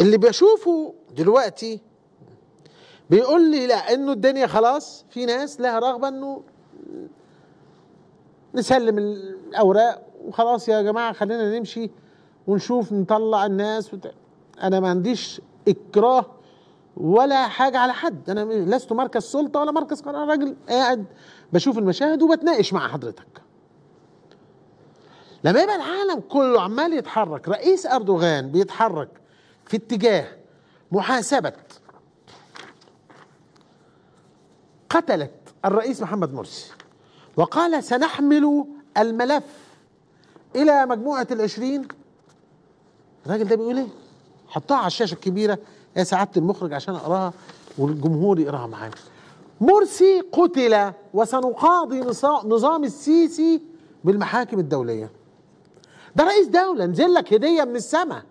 اللي بشوفه دلوقتي بيقول لي لا انه الدنيا خلاص في ناس لها رغبه انه نسلم الاوراق وخلاص يا جماعه خلينا نمشي ونشوف نطلع الناس وت... انا ما عنديش اكراه ولا حاجه على حد انا لست مركز سلطه ولا مركز قرار راجل قاعد بشوف المشاهد وبتناقش مع حضرتك لما يبقى العالم كله عمال يتحرك رئيس اردوغان بيتحرك في اتجاه محاسبة قتلت الرئيس محمد مرسي وقال سنحمل الملف إلى مجموعة العشرين الراجل ده بيقول ايه؟ حطها على الشاشة الكبيرة يا سعادة المخرج عشان أقراها والجمهور يقراها معايا مرسي قتل وسنقاضي نظام السيسي بالمحاكم الدولية ده رئيس دولة نزل لك هدية من السماء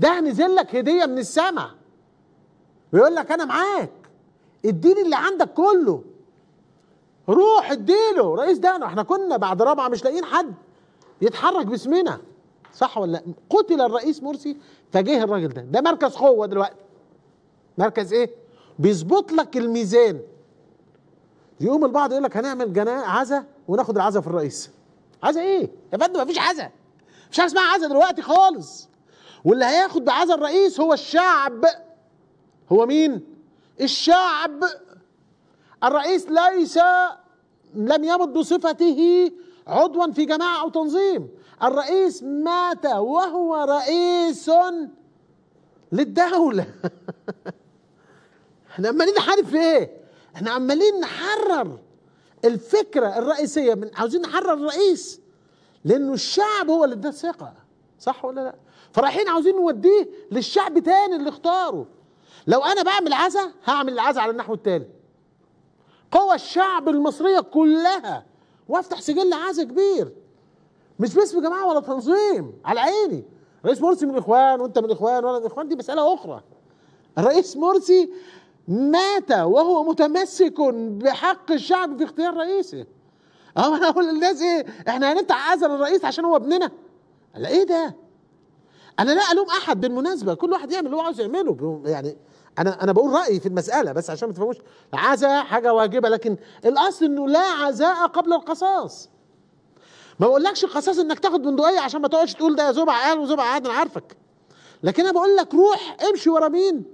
ده نزل لك هديه من السماء ويقول لك انا معاك اديني اللي عندك كله روح اديله رئيس ده احنا كنا بعد رابعه مش لاقيين حد يتحرك باسمنا صح ولا لا قتل الرئيس مرسي فجه الراجل ده ده مركز قوه دلوقتي مركز ايه بيظبط لك الميزان يقوم البعض يقول لك هنعمل جناء عزا وناخد العزا في الرئيس عزا ايه يا فندم مفيش عزا مش عايز اسمها عزا دلوقتي خالص واللي هياخد بعزا الرئيس هو الشعب هو مين الشعب الرئيس ليس لم يمت بصفته عضوا في جماعه او تنظيم الرئيس مات وهو رئيس للدوله احنا عمالين نحارب في ايه احنا عمالين نحرر الفكره الرئيسيه من عاوزين نحرر الرئيس لانه الشعب هو اللي اداه الثقه صح ولا لا فرايحين عاوزين نوديه للشعب تاني اللي اختاره لو انا بعمل عزا هعمل العزا على النحو التالي قوى الشعب المصريه كلها وافتح سجل عزا كبير مش باسم جماعه ولا تنظيم على عيني رئيس مرسي من الاخوان وانت من الاخوان وانا من الاخوان دي مساله اخرى الرئيس مرسي مات وهو متمسك بحق الشعب في اختيار رئيسه اه انا اقول للناس ايه احنا هنفتح عزا للرئيس عشان هو ابننا لا ايه ده انا لا الوم احد بالمناسبه كل واحد يعمل اللي هو عاوز يعمله يعني انا انا بقول رايي في المساله بس عشان ما تفهموش عزاء حاجه واجبه لكن الاصل انه لا عزاء قبل القصاص ما بقولكش القصاص انك تاخد بندقيه عشان ما تقعدش تقول ده زبع قال وزبع قال انا عارفك لكن انا بقول لك روح امشي ورا مين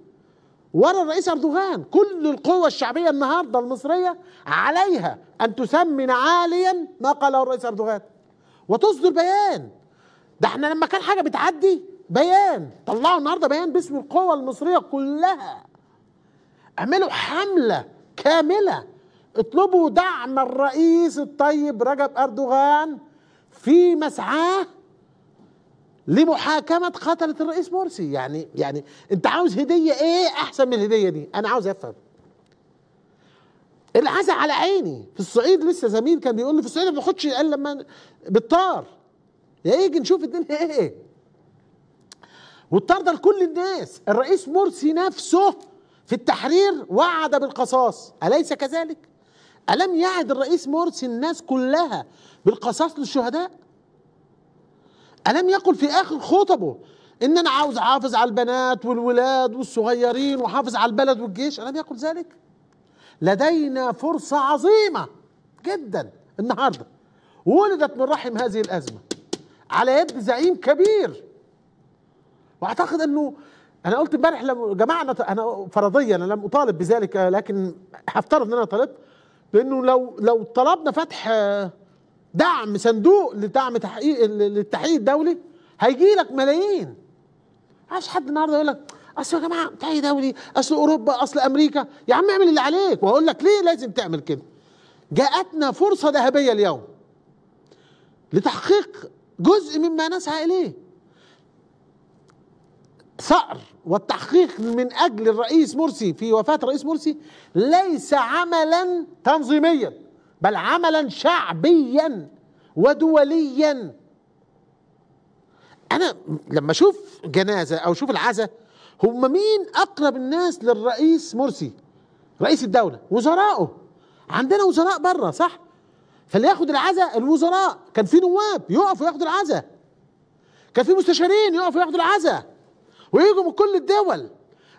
ورا الرئيس اردوغان كل القوة الشعبية النهاردة المصرية عليها أن تسمن عاليا ما قاله الرئيس اردوغان وتصدر بيان ده احنا لما كان حاجه بتعدي بيان طلعوا النهارده بيان باسم القوى المصريه كلها اعملوا حمله كامله اطلبوا دعم الرئيس الطيب رجب اردوغان في مسعاه لمحاكمة قتلة الرئيس مرسي يعني يعني انت عاوز هدية ايه احسن من الهدية دي انا عاوز افهم العزاء على عيني في الصعيد لسه زميل كان بيقول لي في الصعيد ما باخدش الا لما بالطار إيه يجي نشوف الدنيا ايه والطرده لكل الناس الرئيس مرسي نفسه في التحرير وعد بالقصاص اليس كذلك الم يعد الرئيس مرسي الناس كلها بالقصاص للشهداء الم يقل في اخر خطبه ان انا عاوز احافظ على البنات والولاد والصغيرين واحافظ على البلد والجيش الم يقل ذلك لدينا فرصه عظيمه جدا النهارده ولدت من رحم هذه الازمه على يد زعيم كبير واعتقد انه انا قلت امبارح لما جماعه انا فرضيا انا لم اطالب بذلك لكن هفترض ان انا طالبت بانه لو لو طلبنا فتح آه، دعم صندوق لدعم تحقيق للتحقيق الدولي هيجي لك ملايين عايش حد النهارده يقول لك اصل يا جماعه تحقيق دولي اصل اوروبا اصل امريكا يا عم اعمل اللي عليك واقول لك ليه لازم تعمل كده جاءتنا فرصه ذهبيه اليوم لتحقيق جزء مما نسعى إليه ثأر والتحقيق من أجل الرئيس مرسي في وفاة الرئيس مرسي ليس عملا تنظيميا بل عملا شعبيا ودوليا أنا لما أشوف جنازة أو أشوف العزاء هم مين أقرب الناس للرئيس مرسي رئيس الدولة وزرائه عندنا وزراء بره صح فاللي ياخد العزاء الوزراء كان في نواب يقفوا ياخدوا العزاء كان في مستشارين يقفوا ياخدوا العزاء ويجوا من كل الدول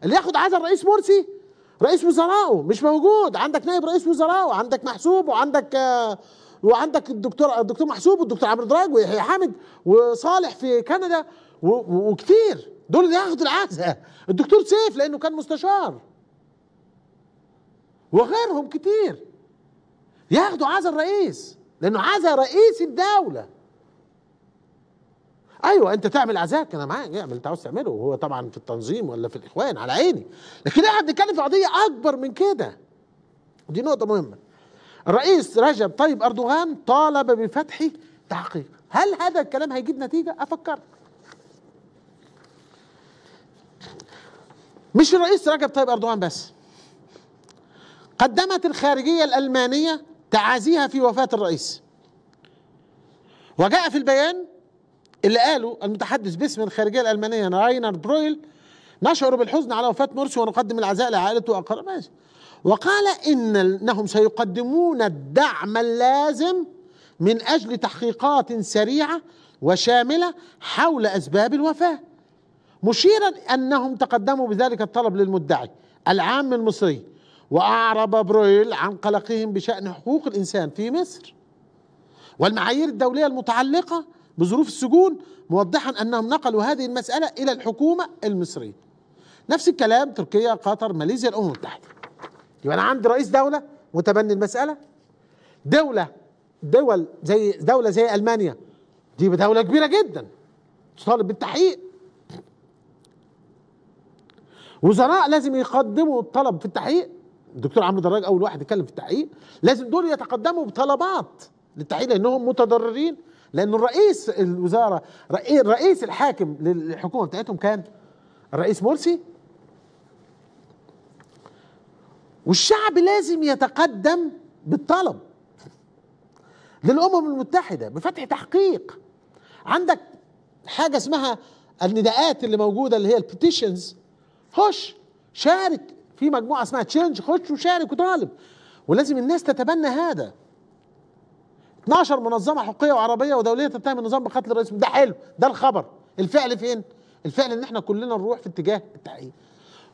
اللي ياخد عزاء الرئيس مرسي رئيس وزرائه مش موجود عندك نائب رئيس وزرائه عندك محسوب وعندك آه وعندك الدكتور الدكتور محسوب والدكتور عبد الدراج ويحيى حامد وصالح في كندا وكتير دول اللي ياخدوا العزاء الدكتور سيف لانه كان مستشار وغيرهم كتير ياخدوا عزا الرئيس لانه عزا رئيس الدوله ايوه انت تعمل عزاك انا معاك اعمل انت عاوز تعمله وهو طبعا في التنظيم ولا في الاخوان على عيني لكن احنا بنتكلم في قضيه اكبر من كده دي نقطه مهمه الرئيس رجب طيب اردوغان طالب بفتح تحقيق هل هذا الكلام هيجيب نتيجه افكر مش الرئيس رجب طيب اردوغان بس قدمت الخارجيه الالمانيه تعازيها في وفاة الرئيس وجاء في البيان اللي قاله المتحدث باسم الخارجية الألمانية راينر برويل نشعر بالحزن على وفاة مرسي ونقدم العزاء لعائلته وأقربائه وقال إن إنهم سيقدمون الدعم اللازم من أجل تحقيقات سريعة وشاملة حول أسباب الوفاة مشيرا أنهم تقدموا بذلك الطلب للمدعي العام المصري وأعرب برويل عن قلقهم بشأن حقوق الإنسان في مصر والمعايير الدولية المتعلقة بظروف السجون موضحا أنهم نقلوا هذه المسألة إلى الحكومة المصرية نفس الكلام تركيا قطر ماليزيا الأمم المتحدة يبقى أنا عندي رئيس دولة متبني المسألة دولة دول زي دولة زي ألمانيا دي دولة كبيرة جدا تطالب بالتحقيق وزراء لازم يقدموا الطلب في التحقيق الدكتور عمرو دراج اول واحد اتكلم في التحقيق لازم دول يتقدموا بطلبات للتحقيق لانهم متضررين لان الرئيس الوزاره الرئيس الحاكم للحكومه بتاعتهم كان الرئيس مرسي والشعب لازم يتقدم بالطلب للامم المتحده بفتح تحقيق عندك حاجه اسمها النداءات اللي موجوده اللي هي البيتيشنز خش شارك في مجموعه اسمها تشينج خش وشارك وطالب ولازم الناس تتبنى هذا 12 منظمه حقوقيه وعربيه ودوليه تتهم النظام بقتل الرئيس ده حلو ده الخبر الفعل فين الفعل ان احنا كلنا نروح في اتجاه التحقيق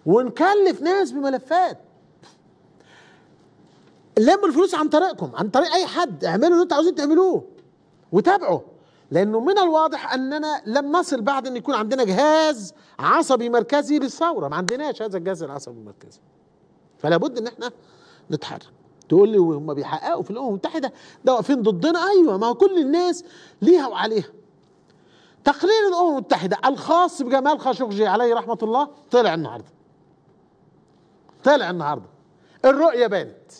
ونكلف ناس بملفات لموا الفلوس عن طريقكم عن طريق اي حد اعملوا اللي انتوا عاوزين تعملوه وتابعوا لأنه من الواضح أننا لم نصل بعد أن يكون عندنا جهاز عصبي مركزي للثورة ما عندناش هذا الجهاز العصبي المركزي فلا بد أن احنا نتحرك تقول لي وهم بيحققوا في الأمم المتحدة ده واقفين ضدنا أيوة ما هو كل الناس ليها وعليها تقرير الأمم المتحدة الخاص بجمال خاشقجي عليه رحمة الله طلع النهاردة طلع النهاردة الرؤية بانت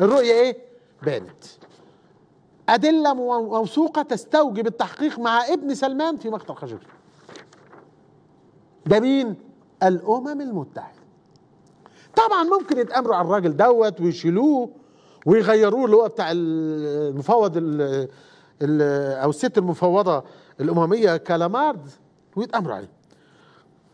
الرؤية إيه؟ بانت أدلة موثوقة تستوجب التحقيق مع ابن سلمان في مقتل خاشقجي ده مين؟ الأمم المتحدة طبعا ممكن يتأمروا على الراجل دوت ويشيلوه ويغيروه اللي هو بتاع المفوض الـ الـ أو الست المفوضة الأممية كالامارد ويتأمروا عليه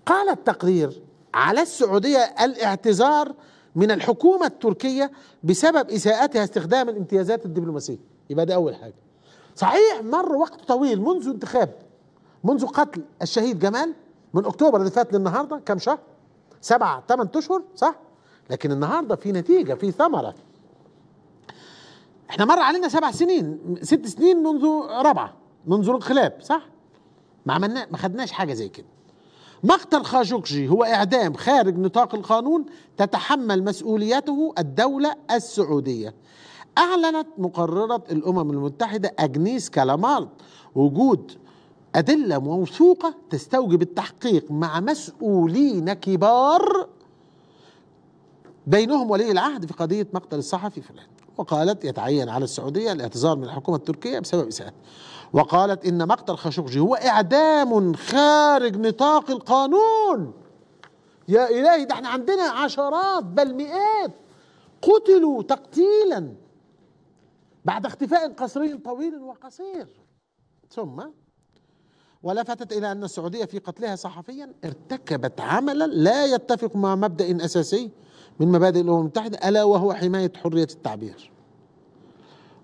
قال التقرير على السعودية الاعتذار من الحكومة التركية بسبب إساءتها استخدام الامتيازات الدبلوماسية يبقى دي اول حاجه صحيح مر وقت طويل منذ انتخاب منذ قتل الشهيد جمال من اكتوبر اللي فات للنهارده كام شهر سبعة ثمان اشهر صح لكن النهارده في نتيجه في ثمره احنا مر علينا سبع سنين ست سنين منذ رابعه منذ الانقلاب صح ما عملنا ما خدناش حاجه زي كده مقتل خاشقجي هو اعدام خارج نطاق القانون تتحمل مسؤوليته الدوله السعوديه أعلنت مقررة الأمم المتحدة أجنيس كالامارد وجود أدلة موثوقة تستوجب التحقيق مع مسؤولين كبار بينهم ولي العهد في قضية مقتل الصحفي فلان وقالت يتعين على السعودية الاعتذار من الحكومة التركية بسبب إساءته وقالت إن مقتل خاشقجي هو إعدام خارج نطاق القانون يا إلهي ده احنا عندنا عشرات بل مئات قتلوا تقتيلا بعد اختفاء قسري طويل وقصير ثم ولفتت إلى أن السعودية في قتلها صحفيا ارتكبت عملا لا يتفق مع مبدأ أساسي من مبادئ الأمم المتحدة ألا وهو حماية حرية التعبير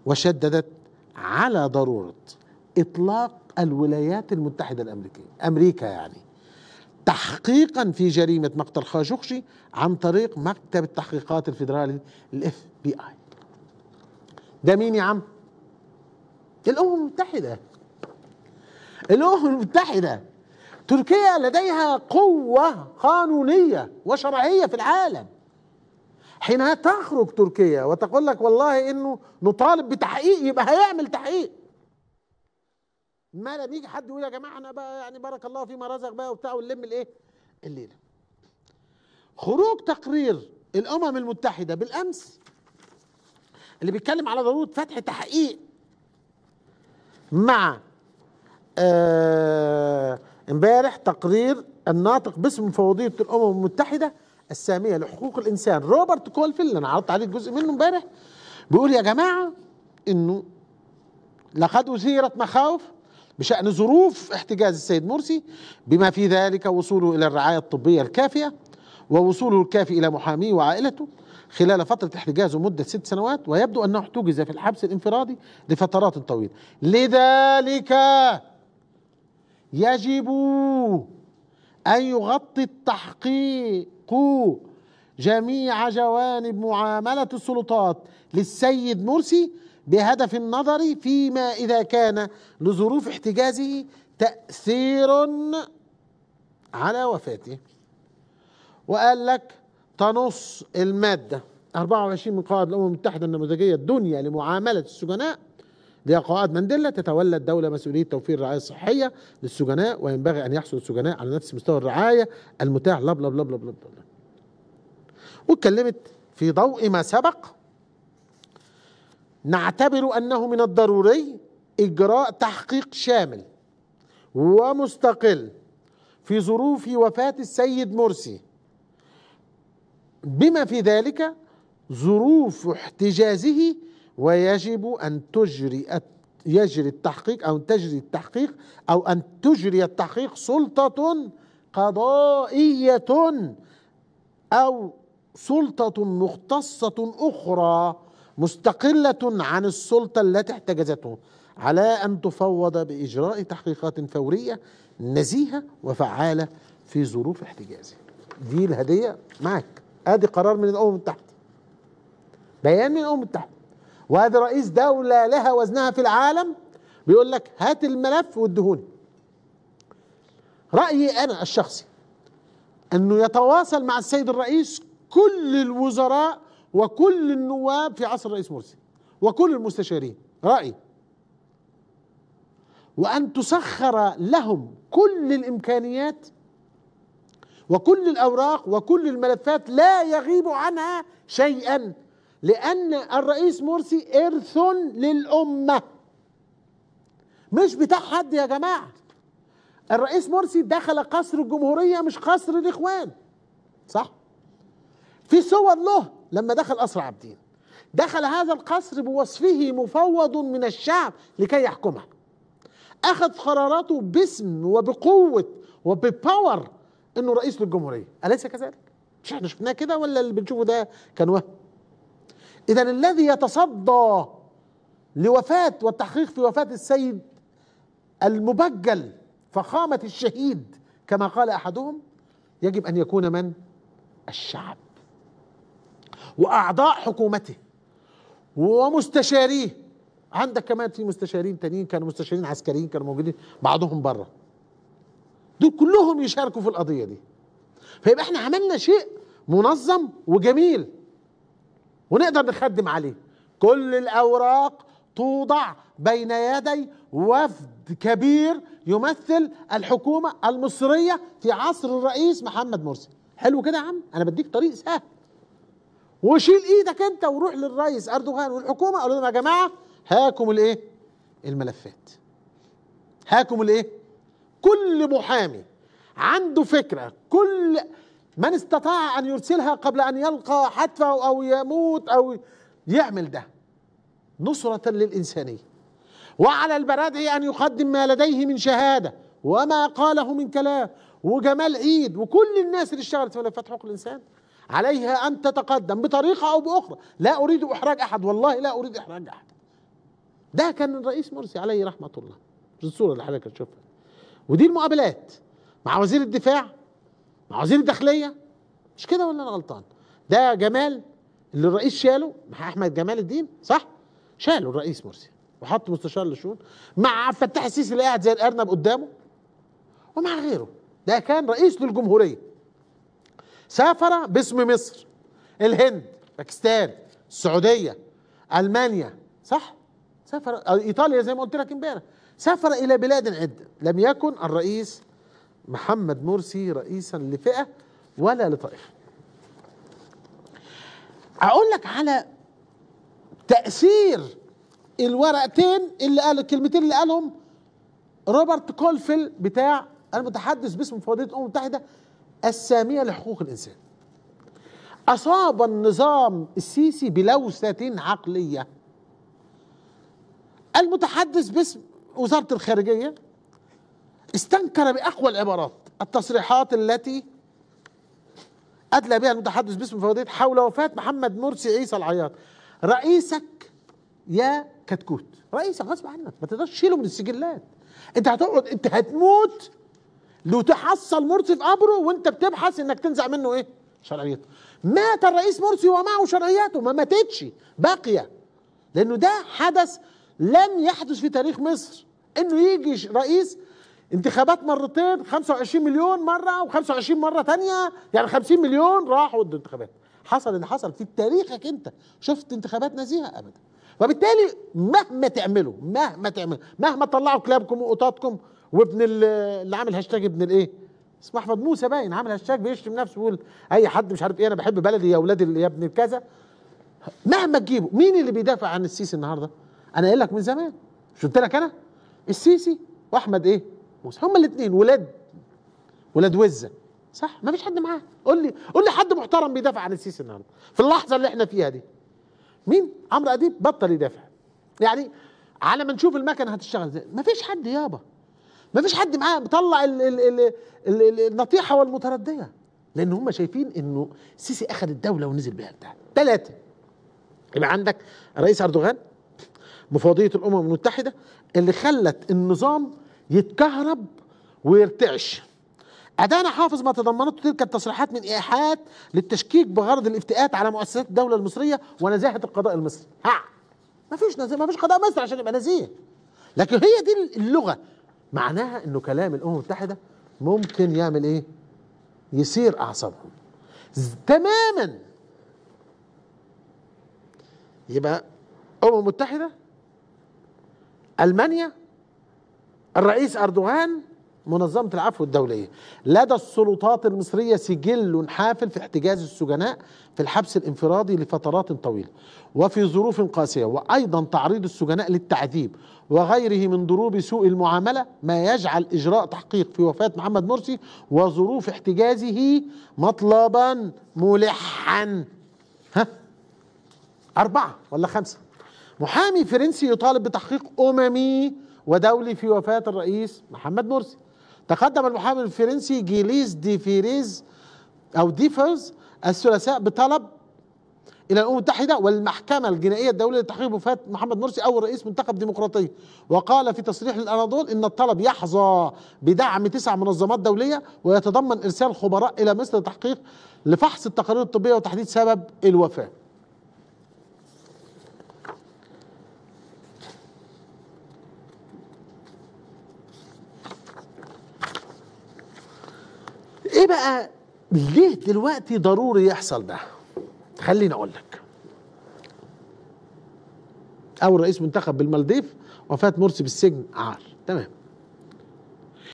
وشددت على ضرورة إطلاق الولايات المتحدة الأمريكية أمريكا يعني تحقيقا في جريمة مقتل خاشقجي عن طريق مكتب التحقيقات الفيدرالي الاف بي اي ده مين يا عم الامم المتحده الامم المتحده تركيا لديها قوه قانونيه وشرعيه في العالم حينها تخرج تركيا وتقول لك والله انه نطالب بتحقيق يبقى هيعمل تحقيق ما لم يجي حد يقول يا جماعه انا بقى يعني بارك الله فيما رزق بقى وبتاع ونلم الايه الليله خروج تقرير الامم المتحده بالامس اللي بيتكلم على ضروره فتح تحقيق مع آه، امبارح آه تقرير الناطق باسم مفوضيه الامم المتحده الساميه لحقوق الانسان روبرت كولفيل اللي انا عرضت عليه جزء منه امبارح بيقول يا جماعه انه لقد اثيرت مخاوف بشان ظروف احتجاز السيد مرسي بما في ذلك وصوله الى الرعايه الطبيه الكافيه ووصوله الكافي الى محاميه وعائلته خلال فترة احتجازه مدة ست سنوات ويبدو أنه احتجز في الحبس الانفرادي لفترات طويلة لذلك يجب أن يغطي التحقيق جميع جوانب معاملة السلطات للسيد مرسي بهدف النظر فيما إذا كان لظروف احتجازه تأثير على وفاته وقال لك تنص المادة 24 من قواعد الأمم المتحدة النموذجية الدنيا لمعاملة السجناء دي قواعد مانديلا تتولى الدولة مسؤولية توفير الرعاية الصحية للسجناء وينبغي أن يحصل السجناء على نفس مستوى الرعاية المتاح لا بلا بلا بلا بلا بلا واتكلمت في ضوء ما سبق نعتبر أنه من الضروري إجراء تحقيق شامل ومستقل في ظروف وفاة السيد مرسي بما في ذلك ظروف احتجازه ويجب أن تجري يجري التحقيق أو تجري التحقيق أو أن تجري التحقيق سلطة قضائية أو سلطة مختصة أخرى مستقلة عن السلطة التي احتجزته على أن تفوض بإجراء تحقيقات فورية نزيهة وفعالة في ظروف احتجازه دي الهدية معك ادي قرار من الامم المتحده بيان من الامم المتحده وهذا رئيس دوله لها وزنها في العالم بيقول لك هات الملف وادهوني رايي انا الشخصي انه يتواصل مع السيد الرئيس كل الوزراء وكل النواب في عصر الرئيس مرسي وكل المستشارين رايي وان تسخر لهم كل الامكانيات وكل الأوراق وكل الملفات لا يغيب عنها شيئا لأن الرئيس مرسي إرث للأمة مش بتاع حد يا جماعة الرئيس مرسي دخل قصر الجمهورية مش قصر الإخوان صح؟ في صور له لما دخل قصر عابدين دخل هذا القصر بوصفه مفوض من الشعب لكي يحكمه أخذ قراراته باسم وبقوة وبباور انه رئيس للجمهوريه اليس كذلك مش احنا شفناه كده ولا اللي بنشوفه ده كان وهم اذا الذي يتصدى لوفاه والتحقيق في وفاه السيد المبجل فخامه الشهيد كما قال احدهم يجب ان يكون من الشعب واعضاء حكومته ومستشاريه عندك كمان في مستشارين تانيين كانوا مستشارين عسكريين كانوا موجودين بعضهم بره دول كلهم يشاركوا في القضية دي فيبقى احنا عملنا شيء منظم وجميل ونقدر نخدم عليه كل الأوراق توضع بين يدي وفد كبير يمثل الحكومة المصرية في عصر الرئيس محمد مرسي حلو كده يا عم أنا بديك طريق سهل وشيل ايدك انت وروح للرئيس اردوغان والحكومه قالوا لهم يا جماعه هاكم الايه؟ الملفات. هاكم الايه؟ كل محامي عنده فكرة كل من استطاع أن يرسلها قبل أن يلقى حتفه أو يموت أو يعمل ده نصرة للإنسانية وعلى البرادعي أن يقدم ما لديه من شهادة وما قاله من كلام وجمال عيد وكل الناس اللي اشتغلت في فتح حقوق الإنسان عليها أن تتقدم بطريقة أو بأخرى لا أريد إحراج أحد والله لا أريد إحراج أحد ده كان الرئيس مرسي عليه رحمة الله الصورة اللي حضرتك تشوفها ودي المقابلات مع وزير الدفاع مع وزير الداخليه مش كده ولا انا غلطان ده جمال اللي الرئيس شاله مع احمد جمال الدين صح شاله الرئيس مرسي وحط مستشار للشؤون مع عبد الفتاح السيسي اللي قاعد زي الارنب قدامه ومع غيره ده كان رئيس للجمهوريه سافر باسم مصر الهند باكستان السعوديه المانيا صح سافر آه، ايطاليا زي ما قلت لك امبارح سافر إلى بلاد عدة لم يكن الرئيس محمد مرسي رئيسا لفئة ولا لطائفة أقول لك على تأثير الورقتين اللي قالوا الكلمتين اللي قالهم روبرت كولفيل بتاع المتحدث باسم مفوضية الأمم المتحدة السامية لحقوق الإنسان أصاب النظام السيسي بلوثة عقلية المتحدث باسم وزاره الخارجيه استنكر باقوى العبارات التصريحات التي ادلى بها المتحدث باسم فوضيه حول وفاه محمد مرسي عيسى العياط رئيسك يا كتكوت رئيسك غصب عنك ما تقدرش تشيله من السجلات انت هتقعد انت هتموت لو تحصل مرسي في قبره وانت بتبحث انك تنزع منه ايه شرعيته مات الرئيس مرسي ومعه شرعياته ما ماتتش باقيه لانه ده حدث لن يحدث في تاريخ مصر انه يجي رئيس انتخابات مرتين 25 مليون مره و25 مره ثانيه يعني 50 مليون راحوا ضد الانتخابات حصل اللي حصل في تاريخك انت شفت انتخابات نزيهه ابدا وبالتالي مهما تعملوا مهما تعملوا مهما تطلعوا كلابكم وقطاتكم وابن اللي عامل هاشتاج ابن الايه اسمه احمد موسى باين عامل هاشتاج بيشتم نفسه بيقول اي حد مش عارف ايه انا بحب بلدي يا اولاد يا ابن كذا مهما تجيبه مين اللي بيدافع عن السيسي النهارده انا قايل لك من زمان مش قلت لك انا السيسي واحمد ايه موسى هما الاثنين ولاد ولاد وزه صح ما فيش حد معاه قول لي قول لي حد محترم بيدافع عن السيسي النهارده في اللحظه اللي احنا فيها دي مين عمرو اديب بطل يدافع يعني على ما نشوف المكنه هتشتغل ازاي ما فيش حد يابا ما فيش حد معاه مطلع ال ال ال ال النطيحه والمترديه لان هم شايفين انه السيسي اخذ الدوله ونزل بيها بتاع ثلاثه يبقى عندك رئيس اردوغان مفوضية الأمم المتحدة اللي خلت النظام يتكهرب ويرتعش أدانا حافظ ما تضمنته تلك التصريحات من إيحاءات للتشكيك بغرض الافتئات على مؤسسات الدولة المصرية ونزاهة القضاء المصري ها ما فيش نزاهة ما فيش قضاء مصري عشان يبقى نزيه لكن هي دي اللغة معناها انه كلام الامم المتحدة ممكن يعمل ايه يسير اعصابهم تماما يبقى الامم المتحدة المانيا الرئيس اردوغان منظمه العفو الدوليه لدى السلطات المصريه سجل حافل في احتجاز السجناء في الحبس الانفرادي لفترات طويله وفي ظروف قاسيه وايضا تعريض السجناء للتعذيب وغيره من ضروب سوء المعامله ما يجعل اجراء تحقيق في وفاه محمد مرسي وظروف احتجازه مطلبا ملحا ها اربعه ولا خمسه محامي فرنسي يطالب بتحقيق أممي ودولي في وفاة الرئيس محمد مرسي تقدم المحامي الفرنسي جيليز دي فيريز أو ديفرز الثلاثاء بطلب الى الامم المتحده والمحكمه الجنائيه الدوليه لتحقيق وفاه محمد مرسي اول رئيس منتخب ديمقراطي وقال في تصريح للاناضول ان الطلب يحظى بدعم تسع منظمات دوليه ويتضمن ارسال خبراء الى مصر لتحقيق لفحص التقارير الطبيه وتحديد سبب الوفاه بقى ليه دلوقتي ضروري يحصل ده خليني اقول لك اول رئيس منتخب بالمالديف وفاه مرسي بالسجن عار تمام